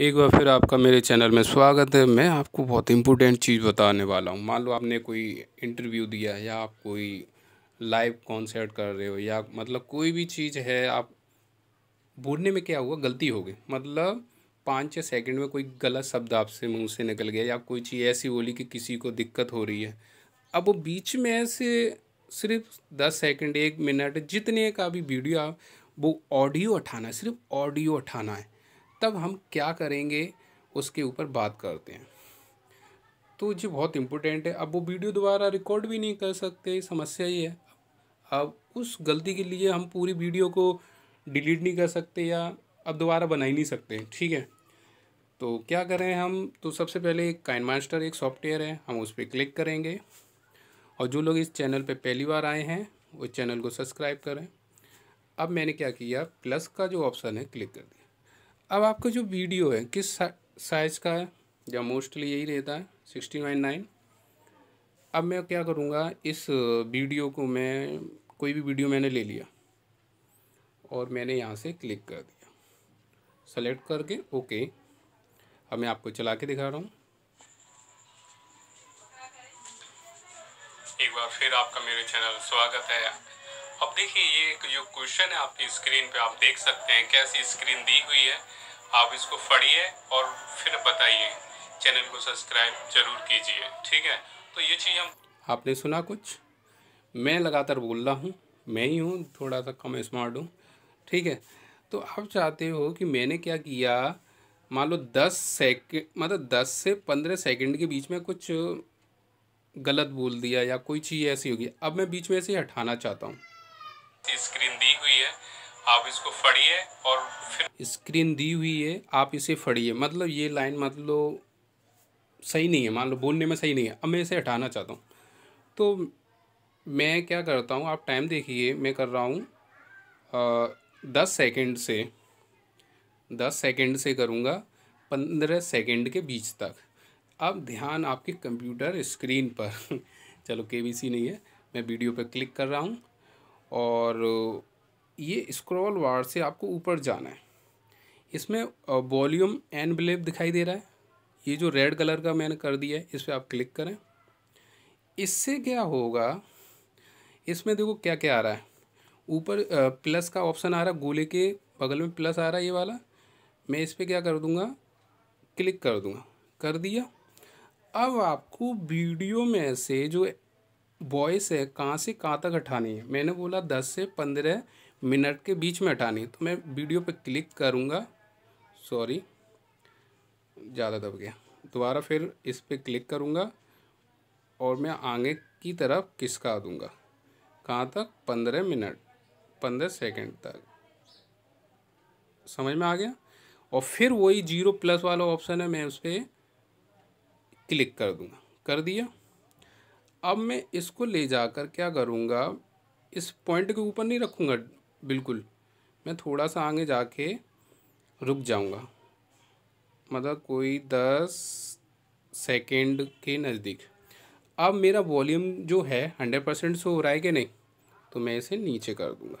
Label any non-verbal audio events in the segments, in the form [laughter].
एक बार फिर आपका मेरे चैनल में स्वागत है मैं आपको बहुत इम्पोर्टेंट चीज़ बताने वाला हूँ मान लो आपने कोई इंटरव्यू दिया या आप कोई लाइव कॉन्सर्ट कर रहे हो या मतलब कोई भी चीज़ है आप बोलने में क्या हुआ गलती हो गई मतलब पाँच छः सेकंड में कोई गलत शब्द आपसे मुंह से निकल गया या कोई चीज़ ऐसी बोली कि किसी को दिक्कत हो रही है अब वो बीच में ऐसे सिर्फ दस सेकेंड एक मिनट जितने का भी वीडियो आप वो ऑडियो उठाना है सिर्फ ऑडियो उठाना है तब हम क्या करेंगे उसके ऊपर बात करते हैं तो ये बहुत इम्पोर्टेंट है अब वो वीडियो दोबारा रिकॉर्ड भी नहीं कर सकते समस्या ये है अब उस गलती के लिए हम पूरी वीडियो को डिलीट नहीं कर सकते या अब दोबारा बना ही नहीं सकते ठीक है तो क्या करें हम तो सबसे पहले एक काइन मास्टर एक सॉफ्टवेयर है हम उस पर क्लिक करेंगे और जो लोग इस चैनल पर पहली बार आए हैं उस चैनल को सब्सक्राइब करें अब मैंने क्या किया प्लस का जो ऑप्शन है क्लिक कर दिया अब आपका जो वीडियो है किस साइज़ का है या मोस्टली यही रहता है सिक्सटी नाइन नाइन अब मैं क्या करूँगा इस वीडियो को मैं कोई भी वीडियो मैंने ले लिया और मैंने यहाँ से क्लिक कर दिया सेलेक्ट करके ओके अब मैं आपको चला के दिखा रहा हूँ एक बार फिर आपका मेरे चैनल स्वागत है अब देखिए ये जो क्वेश्चन है आपकी स्क्रीन पे आप देख सकते हैं कैसी स्क्रीन दी हुई है आप इसको पढ़िए और फिर बताइए चैनल को सब्सक्राइब जरूर कीजिए ठीक है तो ये चीज़ हम आपने सुना कुछ मैं लगातार बोल रहा हूँ मैं ही हूँ थोड़ा सा कम स्मार्ट हूँ ठीक है तो आप चाहते हो कि मैंने क्या किया मान लो दस सेकेंड मतलब दस से पंद्रह सेकेंड के बीच में कुछ गलत बोल दिया या कोई चीज़ ऐसी होगी अब मैं बीच में से हटाना चाहता हूँ स्क्रीन दी आप इसको फड़िए और फिर स्क्रीन दी हुई है आप इसे फड़िए मतलब ये लाइन मतलब सही नहीं है मान लो बोलने में सही नहीं है अब मैं इसे हटाना चाहता हूँ तो मैं क्या करता हूँ आप टाइम देखिए मैं कर रहा हूँ दस सेकंड से दस सेकंड से करूँगा पंद्रह सेकंड के बीच तक अब ध्यान आपके कंप्यूटर स्क्रीन पर [laughs] चलो के नहीं है मैं वीडियो पर क्लिक कर रहा हूँ और ये स्क्रॉल वार से आपको ऊपर जाना है इसमें वॉल्यूम एन ब्लेप दिखाई दे रहा है ये जो रेड कलर का मैंने कर दिया है इस पर आप क्लिक करें इससे क्या होगा इसमें देखो क्या क्या आ रहा है ऊपर प्लस का ऑप्शन आ रहा है गोले के बगल में प्लस आ रहा है ये वाला मैं इस पर क्या कर दूँगा क्लिक कर दूँगा कर दिया अब आपको वीडियो में से जो वॉइस है कहाँ से कहाँ तक हटानी है मैंने बोला दस से पंद्रह मिनट के बीच में हटानी है तो मैं वीडियो पर क्लिक करूँगा सॉरी ज़्यादा दब गया दोबारा फिर इस पर क्लिक करूँगा और मैं आगे की तरफ किसका दूँगा कहाँ तक पंद्रह मिनट पंद्रह सेकंड तक समझ में आ गया और फिर वही जीरो प्लस वाला ऑप्शन है मैं उस पर क्लिक कर दूँगा कर दिया अब मैं इसको ले जाकर क्या करूँगा इस पॉइंट के ऊपर नहीं रखूँगा बिल्कुल मैं थोड़ा सा आगे जाके रुक जाऊँगा मतलब कोई दस सेकेंड के नज़दीक अब मेरा वॉल्यूम जो है हंड्रेड परसेंट से हो रहा है कि नहीं तो मैं इसे नीचे कर दूंगा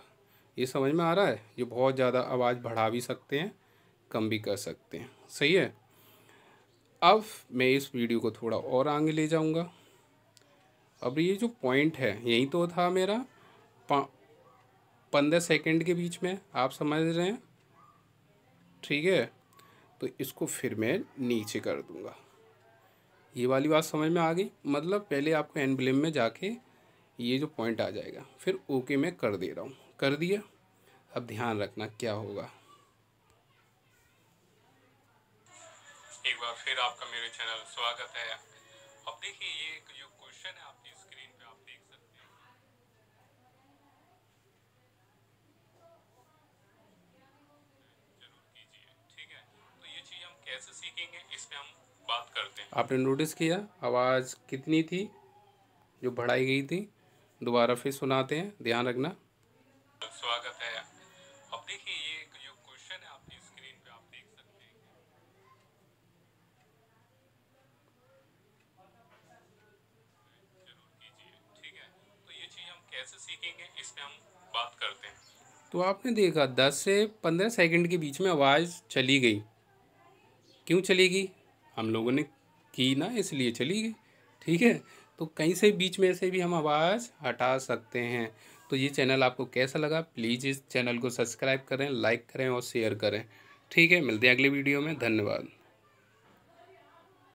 ये समझ में आ रहा है ये बहुत ज़्यादा आवाज़ बढ़ा भी सकते हैं कम भी कर सकते हैं सही है अब मैं इस वीडियो को थोड़ा और आगे ले जाऊँगा अब ये जो पॉइंट है यही तो था मेरा पंद्रह सेकंड के बीच में आप समझ रहे हैं ठीक है तो इसको फिर मैं नीचे कर दूंगा ये वाली बात समझ में आ गई मतलब पहले आपको ब्लेम में जाके ये जो पॉइंट आ जाएगा फिर ओके मैं कर दे रहा हूँ कर दिया अब ध्यान रखना क्या होगा एक बार फिर आपका मेरे चैनल स्वागत है अब देखिए ये जो क्वेश्चन है आपकी सीखेंगे इस पर हम बात करते हैं आपने नोटिस किया आवाज़ कितनी थी जो बढ़ाई गई थी दोबारा फिर सुनाते हैं ध्यान रखना स्वागत है अब देखिए ये जो क्वेश्चन है आपकी स्क्रीन पे आप देख सकते हैं ठीक है तो ये चीज़ हम कैसे सीखेंगे इस पर हम बात करते हैं तो आपने देखा 10 से 15 सेकंड के बीच में आवाज़ चली गई क्यों चली गई हम लोगों ने की ना इसलिए चली गई ठीक है तो कहीं से बीच में से भी हम आवाज़ हटा सकते हैं तो ये चैनल आपको कैसा लगा प्लीज़ इस चैनल को सब्सक्राइब करें लाइक करें और शेयर करें ठीक है मिलते हैं अगले वीडियो में धन्यवाद